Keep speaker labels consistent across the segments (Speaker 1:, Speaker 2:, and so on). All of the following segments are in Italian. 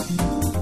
Speaker 1: Thank you.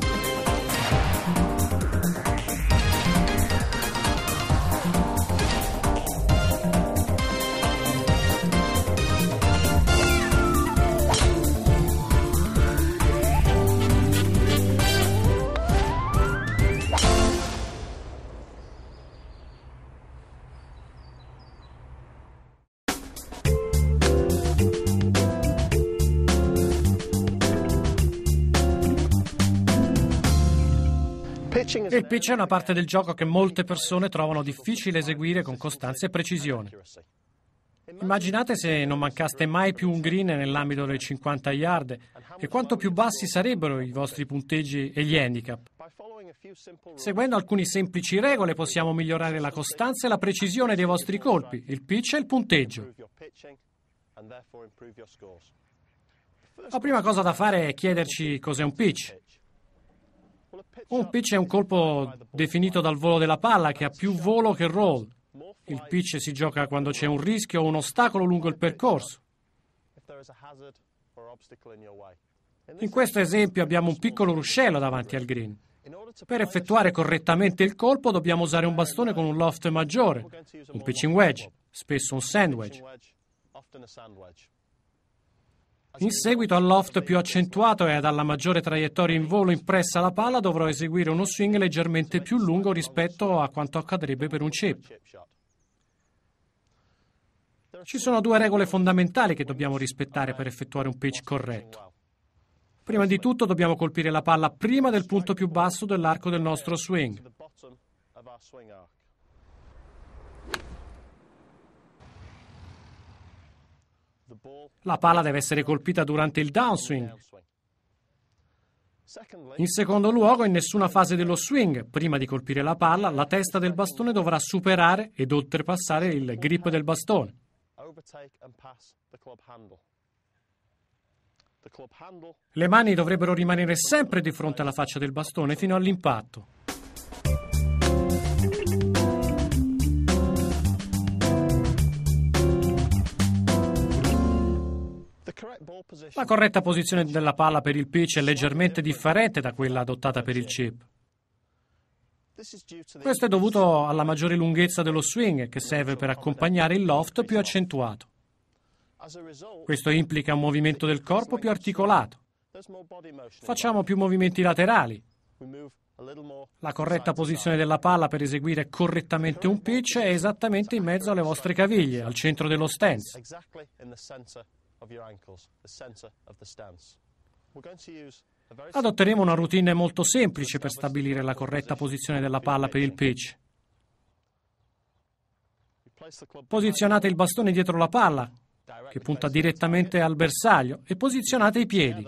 Speaker 1: Il pitch è una parte del gioco che molte persone trovano difficile eseguire con costanza e precisione. Immaginate se non mancaste mai più un green nell'ambito dei 50 yard e quanto più bassi sarebbero i vostri punteggi e gli handicap. Seguendo alcune semplici regole possiamo migliorare la costanza e la precisione dei vostri colpi, il pitch e il punteggio. La prima cosa da fare è chiederci cos'è un pitch. Un pitch è un colpo definito dal volo della palla che ha più volo che roll. Il pitch si gioca quando c'è un rischio o un ostacolo lungo il percorso. In questo esempio abbiamo un piccolo ruscello davanti al green. Per effettuare correttamente il colpo dobbiamo usare un bastone con un loft maggiore, un pitching wedge, spesso un sandwich. In seguito al loft più accentuato e alla maggiore traiettoria in volo impressa alla palla dovrò eseguire uno swing leggermente più lungo rispetto a quanto accadrebbe per un chip. Ci sono due regole fondamentali che dobbiamo rispettare per effettuare un pitch corretto. Prima di tutto dobbiamo colpire la palla prima del punto più basso dell'arco del nostro swing. La palla deve essere colpita durante il downswing. In secondo luogo, in nessuna fase dello swing, prima di colpire la palla, la testa del bastone dovrà superare ed oltrepassare il grip del bastone. Le mani dovrebbero rimanere sempre di fronte alla faccia del bastone fino all'impatto. La corretta posizione della palla per il pitch è leggermente differente da quella adottata per il chip. Questo è dovuto alla maggiore lunghezza dello swing che serve per accompagnare il loft più accentuato. Questo implica un movimento del corpo più articolato. Facciamo più movimenti laterali. La corretta posizione della palla per eseguire correttamente un pitch è esattamente in mezzo alle vostre caviglie, al centro dello stance.
Speaker 2: Adotteremo una
Speaker 1: routine molto semplice per stabilire la corretta posizione della palla per il pitch. Posizionate il bastone dietro la palla, che punta direttamente al bersaglio, e posizionate i piedi.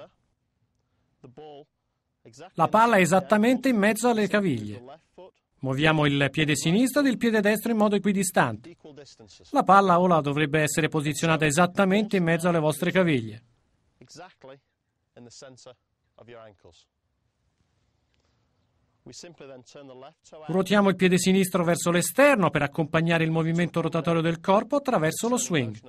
Speaker 1: La palla è esattamente in mezzo alle caviglie. Muoviamo il piede sinistro ed il piede destro in modo equidistante. La palla ora dovrebbe essere posizionata esattamente in mezzo alle vostre caviglie. Ruotiamo il piede sinistro verso l'esterno per accompagnare il movimento rotatorio del corpo attraverso lo swing.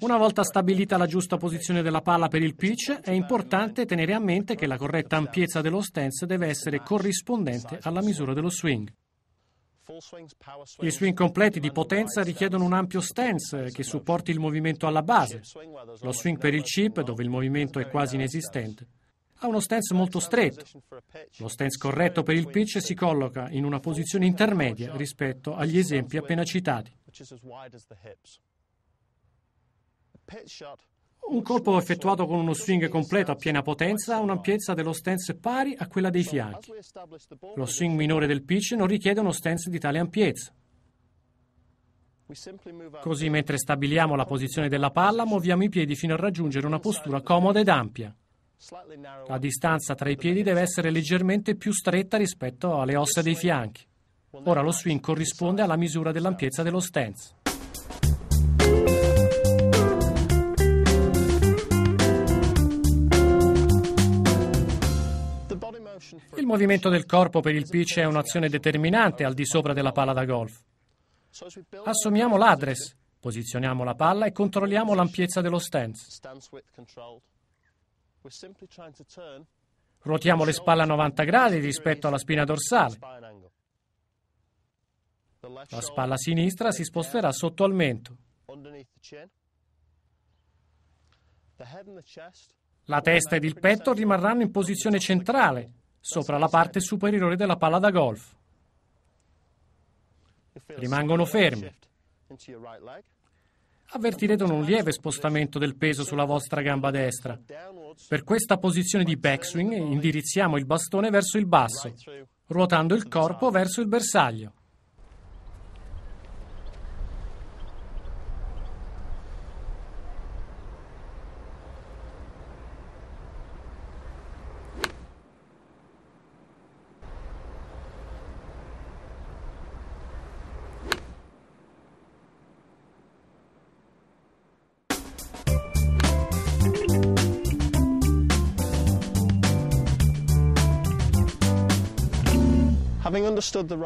Speaker 1: Una volta stabilita la giusta posizione della palla per il pitch, è importante tenere a mente che la corretta ampiezza dello stance deve essere corrispondente alla misura dello swing. I swing completi di potenza richiedono un ampio stance che supporti il movimento alla base. Lo swing per il chip, dove il movimento è quasi inesistente, ha uno stance molto stretto. Lo stance corretto per il pitch si colloca in una posizione intermedia rispetto agli esempi appena citati. Un colpo effettuato con uno swing completo a piena potenza ha un'ampiezza dello stance pari a quella dei fianchi. Lo swing minore del pitch non richiede uno stance di tale ampiezza. Così mentre stabiliamo la posizione della palla, muoviamo i piedi fino a raggiungere una postura comoda ed ampia. La distanza tra i piedi deve essere leggermente più stretta rispetto alle ossa dei fianchi. Ora lo swing corrisponde alla misura dell'ampiezza dello stance. movimento del corpo per il pitch è un'azione determinante al di sopra della palla da golf.
Speaker 2: Assumiamo l'address,
Speaker 1: posizioniamo la palla e controlliamo l'ampiezza dello stance. Ruotiamo le spalle a 90 gradi rispetto alla spina dorsale.
Speaker 2: La spalla
Speaker 1: sinistra si sposterà sotto al mento. La testa ed il petto rimarranno in posizione centrale, sopra la parte superiore della palla da golf.
Speaker 2: Rimangono fermi.
Speaker 1: Avvertirete un lieve spostamento del peso sulla vostra gamba destra. Per questa posizione di backswing indirizziamo il bastone verso il basso, ruotando il corpo verso il bersaglio.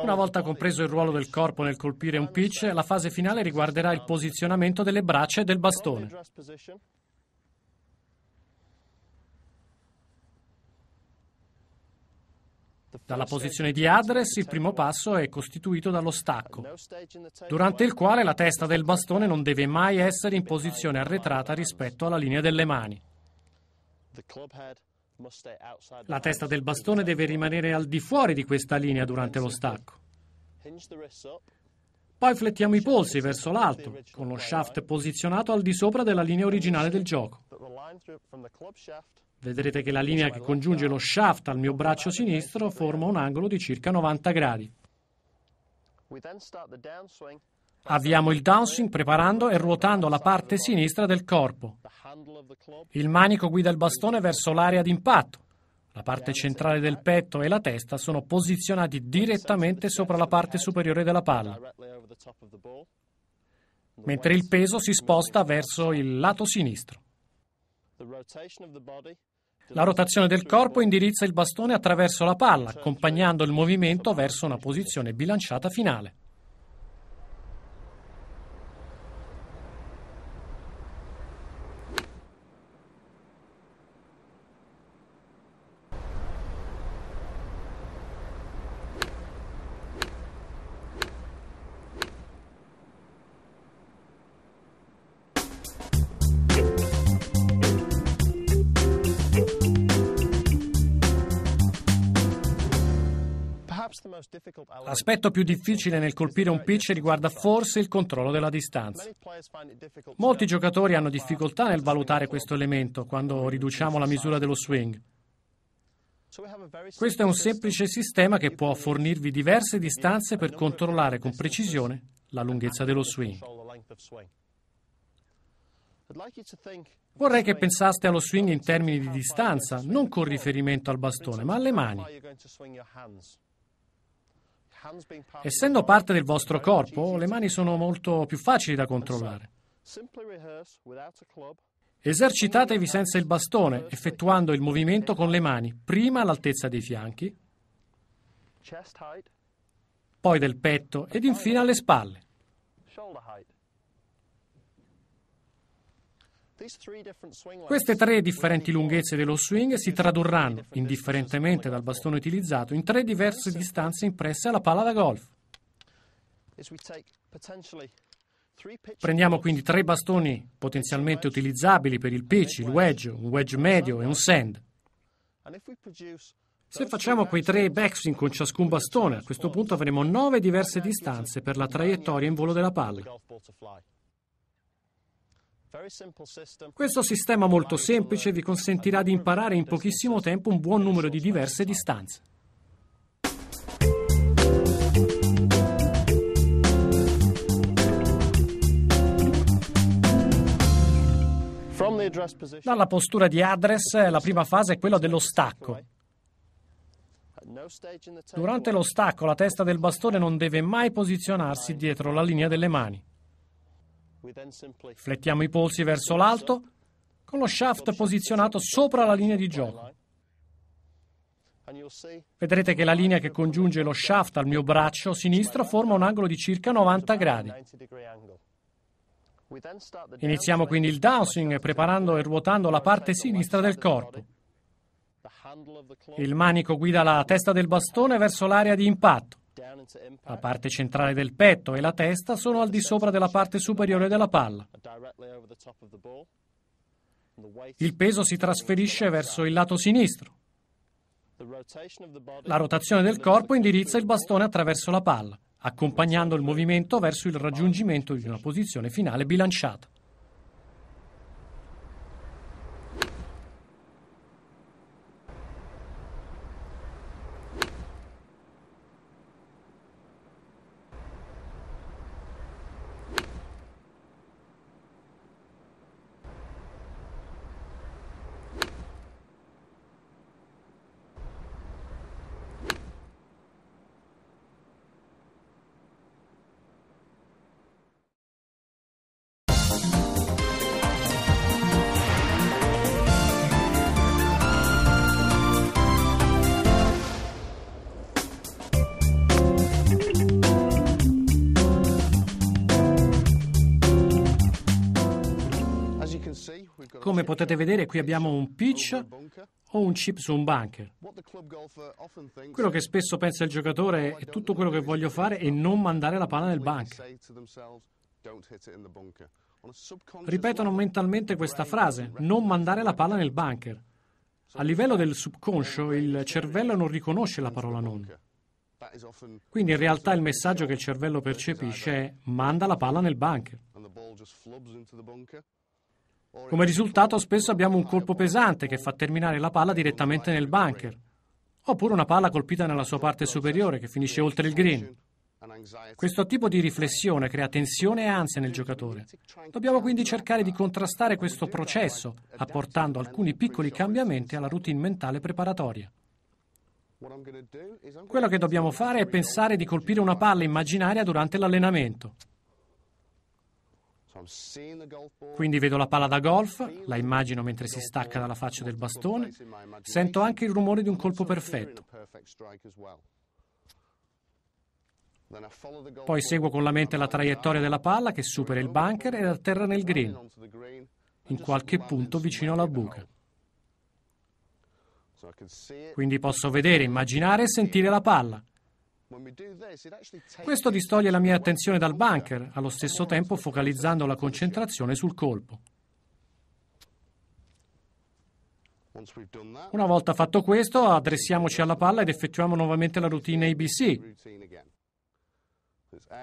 Speaker 1: Una volta compreso il ruolo del corpo nel colpire un pitch, la fase finale riguarderà il posizionamento delle braccia e del bastone. Dalla posizione di address il primo passo è costituito dallo stacco, durante il quale la testa del bastone non deve mai essere in posizione arretrata rispetto alla linea delle mani. La testa del bastone deve rimanere al di fuori di questa linea durante lo stacco. Poi flettiamo i polsi verso l'alto, con lo shaft posizionato al di sopra della linea originale del gioco. Vedrete che la linea che congiunge lo shaft al mio braccio sinistro forma un angolo di circa 90 gradi. Avviamo il downswing preparando e ruotando la parte sinistra del corpo. Il manico guida il bastone verso l'area d'impatto. La parte centrale del petto e la testa sono posizionati direttamente sopra la parte superiore della palla, mentre il peso si sposta verso il lato sinistro.
Speaker 2: La rotazione del
Speaker 1: corpo indirizza il bastone attraverso la palla, accompagnando il movimento verso una posizione bilanciata finale. L'aspetto più difficile nel colpire un pitch riguarda forse il controllo della distanza. Molti giocatori hanno difficoltà nel valutare questo elemento quando riduciamo la misura dello swing. Questo è un semplice sistema che può fornirvi diverse distanze per controllare con precisione la lunghezza dello swing. Vorrei che pensaste allo swing in termini di distanza, non con riferimento al bastone, ma alle mani. Essendo parte del vostro corpo, le mani sono molto più facili da controllare. Esercitatevi senza il bastone, effettuando il movimento con le mani, prima all'altezza dei fianchi, poi del petto ed infine alle spalle. Queste tre differenti lunghezze dello swing si tradurranno, indifferentemente dal bastone utilizzato, in tre diverse distanze impresse alla palla da golf. Prendiamo quindi tre bastoni potenzialmente utilizzabili per il pitch, il wedge, un wedge medio e un sand. Se facciamo quei tre backswing con ciascun bastone, a questo punto avremo nove diverse distanze per la traiettoria in volo della palla. Questo sistema molto semplice vi consentirà di imparare in pochissimo tempo un buon numero di diverse distanze. Dalla postura di address, la prima fase è quella dello stacco. Durante lo stacco la testa del bastone non deve mai posizionarsi dietro la linea delle mani. Flettiamo i polsi verso l'alto con lo shaft posizionato sopra la linea di gioco. Vedrete che la linea che congiunge lo shaft al mio braccio sinistro forma un angolo di circa 90 gradi. Iniziamo quindi il dowsing preparando e ruotando la parte sinistra del corpo. Il manico guida la testa del bastone verso l'area di impatto. La parte centrale del petto e la testa sono al di sopra della parte superiore della palla. Il peso si trasferisce verso il lato sinistro.
Speaker 2: La rotazione del corpo
Speaker 1: indirizza il bastone attraverso la palla, accompagnando il movimento verso il raggiungimento di una posizione finale bilanciata. Come potete vedere qui abbiamo un pitch o un chip su un bunker. Quello che spesso pensa il giocatore è tutto quello che voglio fare e non mandare la palla nel bunker. Ripetono mentalmente questa frase, non mandare la palla nel bunker. A livello del subconscio il cervello non riconosce la parola non. Quindi in realtà il messaggio che il cervello percepisce è manda la palla nel bunker. Come risultato spesso abbiamo un colpo pesante che fa terminare la palla direttamente nel bunker, oppure una palla colpita nella sua parte superiore che finisce oltre il green. Questo tipo di riflessione crea tensione e ansia nel giocatore. Dobbiamo quindi cercare di contrastare questo processo apportando alcuni piccoli cambiamenti alla routine mentale preparatoria. Quello che dobbiamo fare è pensare di colpire una palla immaginaria durante l'allenamento. Quindi vedo la palla da golf, la immagino mentre si stacca dalla faccia del bastone, sento anche il rumore di un colpo perfetto.
Speaker 3: Poi seguo con la mente la traiettoria
Speaker 1: della palla che supera il bunker ed atterra nel green, in qualche punto vicino alla buca. Quindi posso vedere, immaginare e sentire la palla. Questo distoglie la mia attenzione dal bunker, allo stesso tempo focalizzando la concentrazione sul colpo. Una volta fatto questo, addressiamoci alla palla ed effettuiamo nuovamente la routine ABC.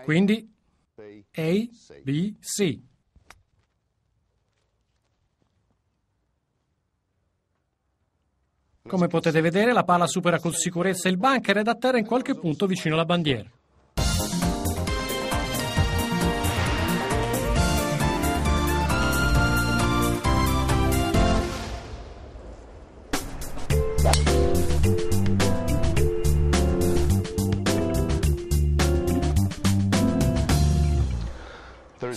Speaker 3: Quindi A,
Speaker 1: B, C. Come potete vedere la pala supera con sicurezza il bunker ed atterra in qualche punto vicino alla bandiera.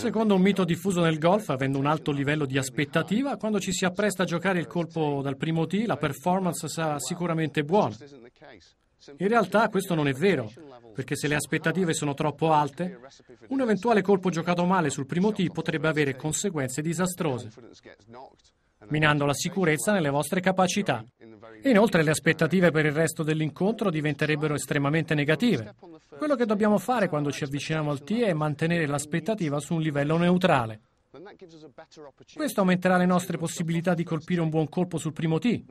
Speaker 1: Secondo un mito diffuso nel golf, avendo un alto livello di aspettativa, quando ci si appresta a giocare il colpo dal primo tee, la performance sarà sicuramente buona. In realtà questo non è vero, perché se le aspettative sono troppo alte, un eventuale colpo giocato male sul primo tee potrebbe avere conseguenze disastrose, minando la sicurezza nelle vostre capacità. Inoltre le aspettative per il resto dell'incontro diventerebbero estremamente negative. Quello che dobbiamo fare quando ci avviciniamo al TIE è mantenere l'aspettativa su un livello neutrale. Questo aumenterà le nostre possibilità di colpire un buon colpo sul primo tee.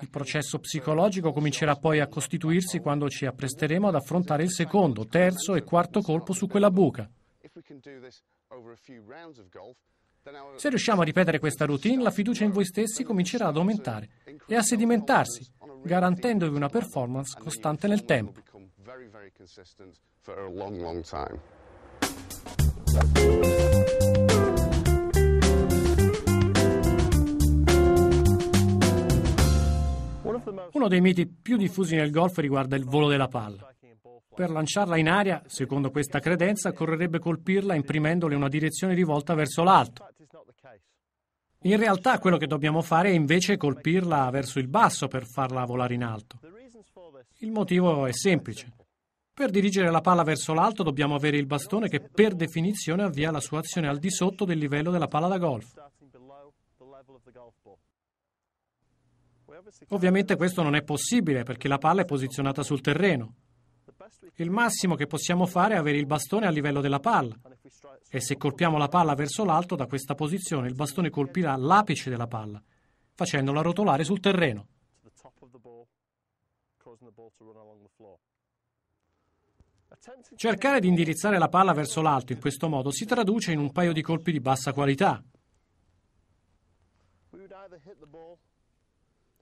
Speaker 1: Il processo psicologico comincerà poi a costituirsi quando ci appresteremo ad affrontare il secondo, terzo e quarto colpo su quella buca. Se riusciamo a ripetere questa routine, la fiducia in voi stessi comincerà ad aumentare e a sedimentarsi, garantendovi una performance costante nel tempo. Uno dei miti più diffusi nel golf riguarda il volo della palla. Per lanciarla in aria, secondo questa credenza, occorrerebbe colpirla imprimendole una direzione rivolta verso l'alto. In realtà quello che dobbiamo fare è invece colpirla verso il basso per farla volare in alto. Il motivo è semplice. Per dirigere la palla verso l'alto dobbiamo avere il bastone che per definizione avvia la sua azione al di sotto del livello della palla da golf. Ovviamente questo non è possibile perché la palla è posizionata sul terreno. Il massimo che possiamo fare è avere il bastone a livello della palla e se colpiamo la palla verso l'alto da questa posizione il bastone colpirà l'apice della palla facendola rotolare sul terreno. Cercare di indirizzare la palla verso l'alto in questo modo si traduce in un paio di colpi di bassa qualità.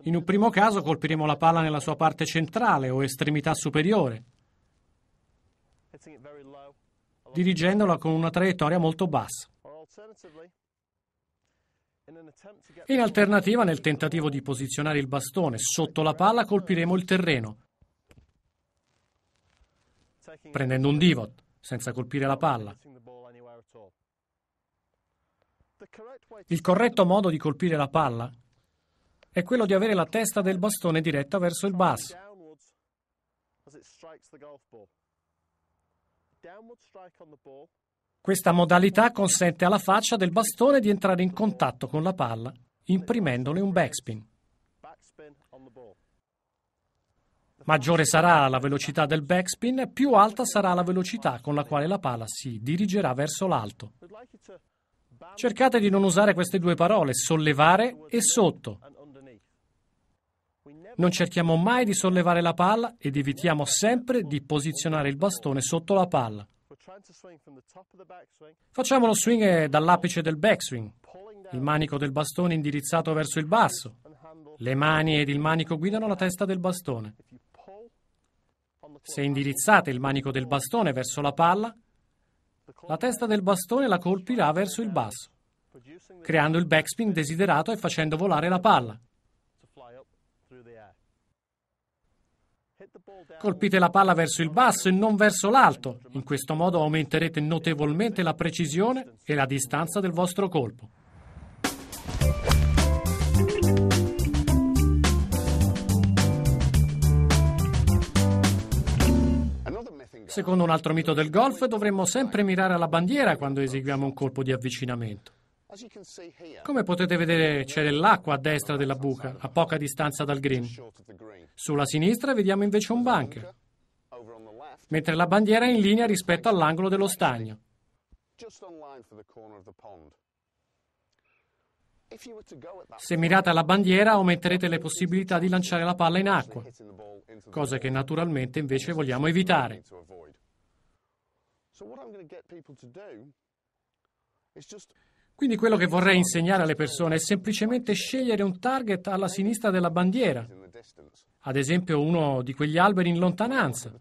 Speaker 1: In un primo caso colpiremo la palla nella sua parte centrale o estremità superiore dirigendola con una traiettoria molto bassa. In alternativa, nel tentativo di posizionare il bastone sotto la palla, colpiremo il terreno, prendendo un divot, senza colpire la palla. Il corretto modo di colpire la palla è quello di avere la testa del bastone diretta verso il basso. Questa modalità consente alla faccia del bastone di entrare in contatto con la palla, imprimendole un backspin. Maggiore sarà la velocità del backspin, più alta sarà la velocità con la quale la palla si dirigerà verso l'alto. Cercate di non usare queste due parole, sollevare e sotto, non cerchiamo mai di sollevare la palla ed evitiamo sempre di posizionare il bastone sotto la palla. Facciamo lo swing eh, dall'apice del backswing, il manico del bastone indirizzato verso il basso. Le mani ed il manico guidano la testa del bastone. Se indirizzate il manico del bastone verso la palla, la testa del bastone la colpirà verso il basso, creando il backspin desiderato e facendo volare la palla. Colpite la palla verso il basso e non verso l'alto. In questo modo aumenterete notevolmente la precisione e la distanza del vostro colpo. Secondo un altro mito del golf, dovremmo sempre mirare alla bandiera quando eseguiamo un colpo di avvicinamento. Come potete vedere c'è dell'acqua a destra della buca, a poca distanza dal green. Sulla sinistra vediamo invece un bunker, mentre la bandiera è in linea rispetto all'angolo dello stagno. Se mirate alla bandiera aumenterete le possibilità di lanciare la palla in acqua, cosa che naturalmente invece vogliamo evitare. Quindi quello che vorrei insegnare alle persone è semplicemente scegliere un target alla sinistra della bandiera, ad esempio uno di quegli alberi in lontananza.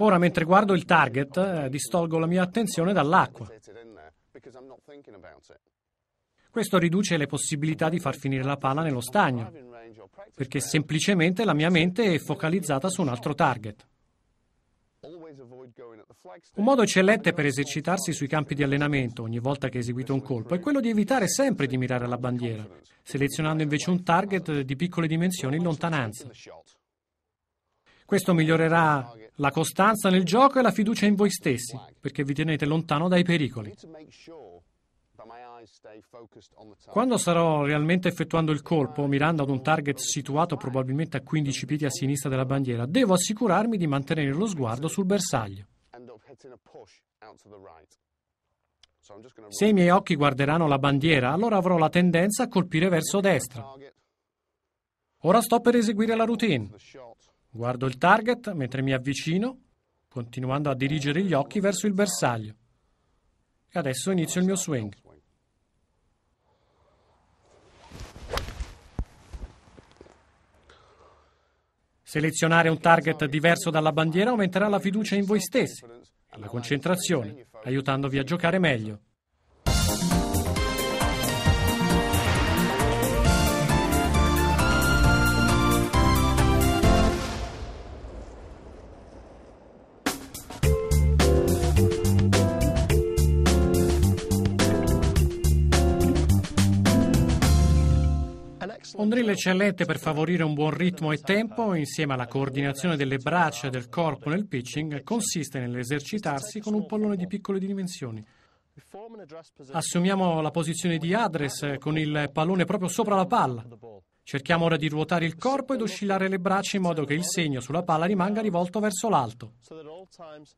Speaker 1: Ora, mentre guardo il target, eh, distolgo la mia attenzione dall'acqua. Questo riduce le possibilità di far finire la palla nello stagno, perché semplicemente la mia mente è focalizzata su un altro target. Un modo eccellente per esercitarsi sui campi di allenamento ogni volta che eseguite un colpo è quello di evitare sempre di mirare alla bandiera, selezionando invece un target di piccole dimensioni in lontananza. Questo migliorerà la costanza nel gioco e la fiducia in voi stessi, perché vi tenete lontano dai pericoli. Quando sarò realmente effettuando il colpo, mirando ad un target situato probabilmente a 15 piedi a sinistra della bandiera, devo assicurarmi di mantenere lo sguardo sul bersaglio.
Speaker 3: Se i miei occhi
Speaker 1: guarderanno la bandiera, allora avrò la tendenza a colpire verso destra. Ora sto per eseguire la routine. Guardo il target mentre mi avvicino, continuando a dirigere gli occhi verso il bersaglio. E adesso inizio il mio swing. Selezionare un target diverso dalla bandiera aumenterà la fiducia in voi stessi alla concentrazione, aiutandovi a giocare meglio. drill eccellente per favorire un buon ritmo e tempo, insieme alla coordinazione delle braccia e del corpo nel pitching, consiste nell'esercitarsi con un pallone di piccole dimensioni. Assumiamo la posizione di address eh, con il pallone proprio sopra la palla. Cerchiamo ora di ruotare il corpo ed oscillare le braccia in modo che il segno sulla palla rimanga rivolto verso l'alto.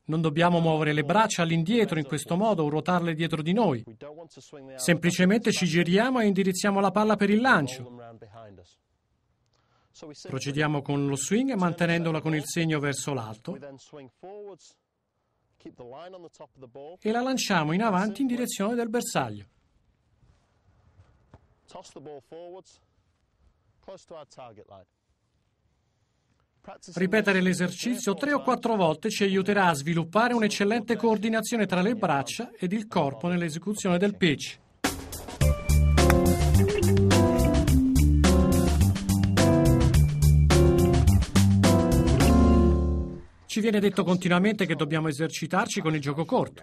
Speaker 1: Non dobbiamo muovere le braccia all'indietro in questo modo o ruotarle dietro di noi. Semplicemente ci giriamo e indirizziamo la palla per il lancio. Procediamo con lo swing mantenendola con il segno verso l'alto e la lanciamo in avanti in direzione del bersaglio. Ripetere l'esercizio tre o quattro volte ci aiuterà a sviluppare un'eccellente coordinazione tra le braccia ed il corpo nell'esecuzione del pitch. viene detto continuamente che dobbiamo esercitarci con il gioco corto.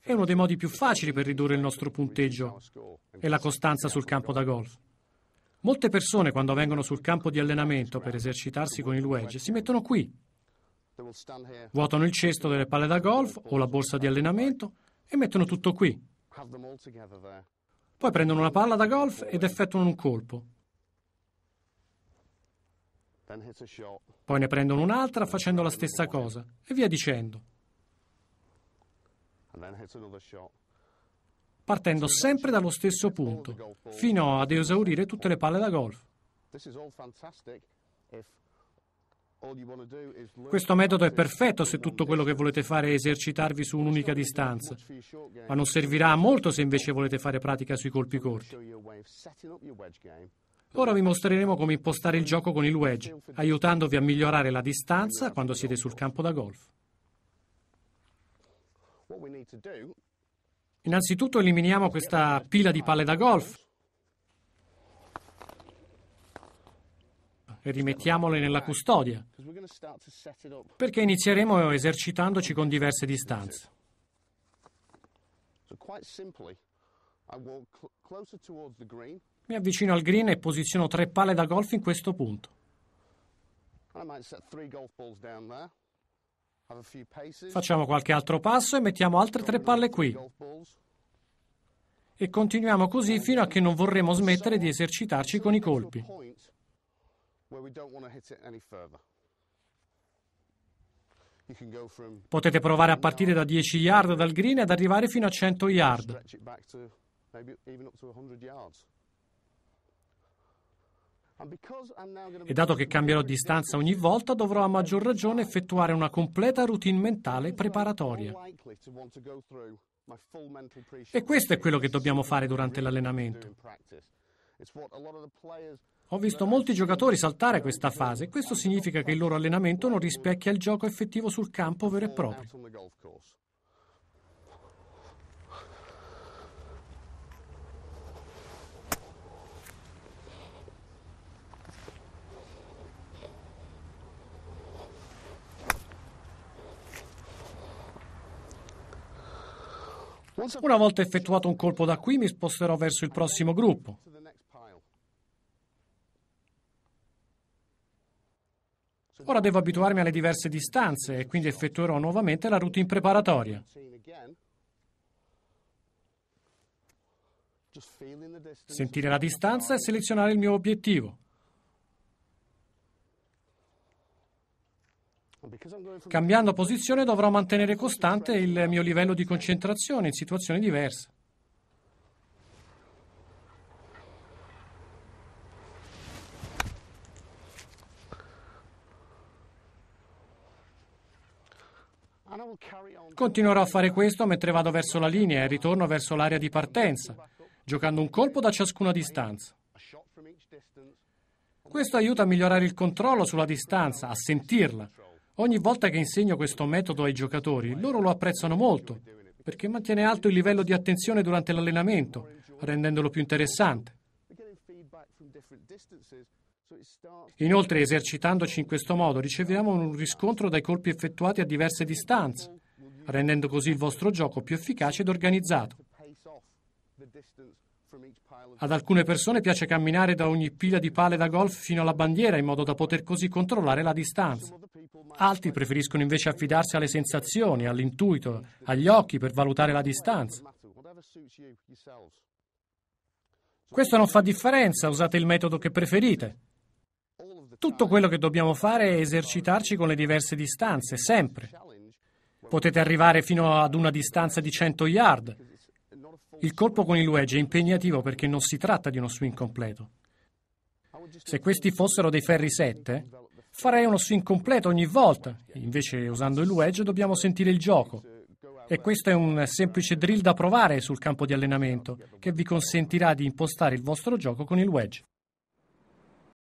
Speaker 1: È uno dei modi più facili per ridurre il nostro punteggio e la costanza sul campo da golf. Molte persone quando vengono sul campo di allenamento per esercitarsi con il wedge si mettono qui. Vuotano il cesto delle palle da golf o la borsa di allenamento e mettono tutto qui. Poi prendono una palla da golf ed effettuano un colpo. Poi ne prendono un'altra facendo la stessa cosa e via dicendo. Partendo sempre dallo stesso punto, fino ad esaurire tutte le palle da golf.
Speaker 3: Questo metodo è
Speaker 1: perfetto se tutto quello che volete fare è esercitarvi su un'unica distanza, ma non servirà molto se invece volete fare pratica sui colpi corti. Ora vi mostreremo come impostare il gioco con il wedge, aiutandovi a migliorare la distanza quando siete sul campo da golf. Innanzitutto eliminiamo questa pila di palle da golf e rimettiamole nella custodia, perché inizieremo esercitandoci con diverse distanze.
Speaker 3: So quite simply, I walk closer towards the green
Speaker 1: mi avvicino al green e posiziono tre palle da golf in questo punto.
Speaker 3: Facciamo qualche
Speaker 1: altro passo e mettiamo altre tre palle qui. E continuiamo così fino a che non vorremo smettere di esercitarci con i colpi. Potete provare a partire da 10 yard dal green ad arrivare fino a 100 yard. E dato che cambierò distanza ogni volta, dovrò a maggior ragione effettuare una completa routine mentale preparatoria. E questo è quello che dobbiamo fare durante l'allenamento. Ho visto molti giocatori saltare questa fase e questo significa che il loro allenamento non rispecchia il gioco effettivo sul campo vero e proprio. Una volta effettuato un colpo da qui mi sposterò verso il prossimo gruppo. Ora devo abituarmi alle diverse distanze e quindi effettuerò nuovamente la routine preparatoria. Sentire la distanza e selezionare il mio obiettivo. Cambiando posizione dovrò mantenere costante il mio livello di concentrazione in situazioni diverse. Continuerò a fare questo mentre vado verso la linea e ritorno verso l'area di partenza, giocando un colpo da ciascuna distanza. Questo aiuta a migliorare il controllo sulla distanza, a sentirla, Ogni volta che insegno questo metodo ai giocatori, loro lo apprezzano molto, perché mantiene alto il livello di attenzione durante l'allenamento, rendendolo più interessante. Inoltre, esercitandoci in questo modo, riceviamo un riscontro dai colpi effettuati a diverse distanze, rendendo così il vostro gioco più efficace ed organizzato. Ad alcune persone piace camminare da ogni pila di pale da golf fino alla bandiera in modo da poter così controllare la distanza. Altri preferiscono invece affidarsi alle sensazioni, all'intuito, agli occhi per valutare la distanza. Questo non fa differenza, usate il metodo che preferite. Tutto quello che dobbiamo fare è esercitarci con le diverse distanze, sempre. Potete arrivare fino ad una distanza di 100 yard. Il colpo con il wedge è impegnativo perché non si tratta di uno swing completo. Se questi fossero dei ferri 7, Farei uno swing completo ogni volta. Invece, usando il wedge, dobbiamo sentire il gioco. E questo è un semplice drill da provare sul campo di allenamento, che vi consentirà di impostare il vostro gioco con il wedge.